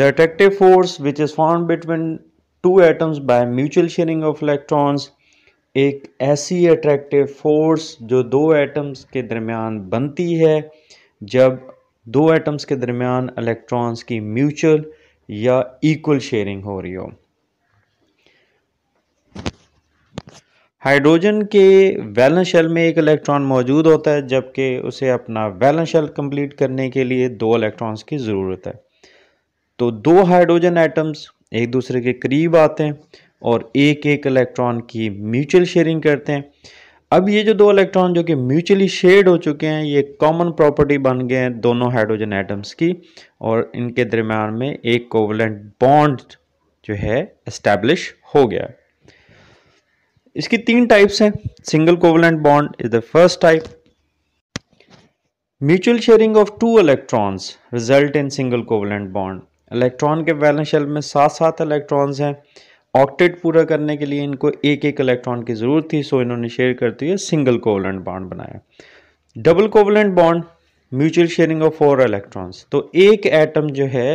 The attractive force which is formed between two atoms by mutual sharing of electrons एक ऐसी attractive force जो दो atoms के दरमियान बनती है जब दो एटम्स के दरमियान इलेक्ट्रॉन्स की म्यूचुअल या इक्वल शेयरिंग हो रही हो हाइड्रोजन के वैलेंस शेल में एक इलेक्ट्रॉन मौजूद होता है जबकि उसे अपना वैलेंस शेल कंप्लीट करने के लिए दो इलेक्ट्रॉन्स की ज़रूरत है तो दो हाइड्रोजन एटम्स एक दूसरे के करीब आते हैं और एक एक इलेक्ट्रॉन की म्यूचुअल शेयरिंग करते हैं अब ये जो दो इलेक्ट्रॉन जो कि म्यूचुअली शेड हो चुके हैं ये कॉमन प्रॉपर्टी बन गए हैं दोनों हाइड्रोजन एटम्स की और इनके दरम्यान में एक कोवलेंट बॉन्ड जो है इस्टेब्लिश हो गया इसकी तीन टाइप्स हैं single covalent bond is the first type mutual sharing of two electrons result in single covalent bond electron के वैलेंस शेल में सात सात इलेक्ट्रॉन्स हैं ऑक्टेट पूरा करने के लिए इनको एक एक इलेक्ट्रॉन की ज़रूरत थी सो इन्होंने शेयर करते हुए सिंगल कोवलेंट बॉन्ड बनाया double covalent bond mutual sharing of four electrons तो एक एटम जो है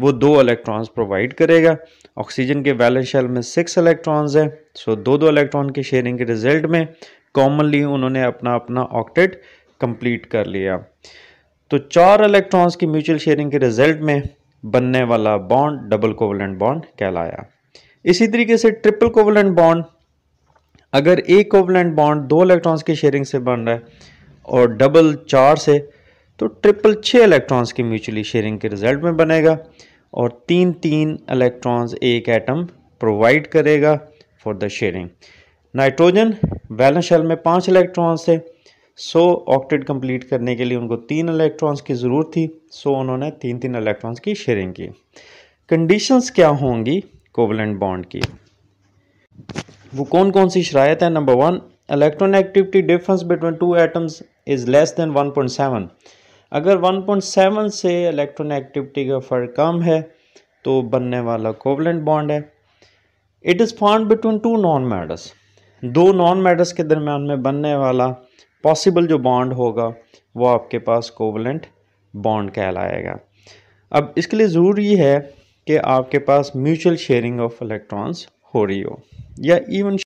वो दो इलेक्ट्रॉन्स प्रोवाइड करेगा ऑक्सीजन के वैलेंस शेल में सिक्स इलेक्ट्रॉन्स हैं सो दो दो इलेक्ट्रॉन के शेयरिंग के रिजल्ट में कॉमनली उन्होंने अपना अपना ऑक्टेट कंप्लीट कर लिया तो चार इलेक्ट्रॉन्स की म्यूचुअल शेयरिंग के रिजल्ट में बनने वाला बॉन्ड डबल कोवलेंट बॉन्ड कहलाया इसी तरीके से ट्रिपल कोवलेंट बॉन्ड अगर एक कोवलेंट बॉन्ड दो इलेक्ट्रॉन्स की शेयरिंग से बन रहा है और डबल चार से तो ट्रिपल छः इलेक्ट्रॉन्स की म्यूचुअली शेयरिंग के रिजल्ट में बनेगा और तीन तीन इलेक्ट्रॉन्स एक एटम प्रोवाइड करेगा for the sharing nitrogen valence shell में पांच इलेक्ट्रॉन्स थे सो ऑक्टेट कंप्लीट करने के लिए उनको तीन इलेक्ट्रॉन्स की ज़रूरत थी सो so, उन्होंने तीन तीन इलेक्ट्रॉन्स की शेयरिंग की कंडीशंस क्या होंगी कोवलेंट बॉन्ड की वो कौन कौन सी शरात है number one electron activity difference between two atoms is less than seven अगर वन पॉइंट सेवन से इलेक्ट्रॉन एक्टिविटी का फ़र्क कम है तो बनने वाला कोवलेंट बॉन्ड है it is found between two non metals दो नॉन मेडल्स के दरम्यान में बनने वाला पॉसिबल जो बॉन्ड होगा वो आपके पास कोवलेंट बॉन्ड कहलाएगा अब इसके लिए ज़रूरी है कि आपके पास म्यूचुअल शेयरिंग ऑफ इलेक्ट्रॉन्स हो रही हो या इवन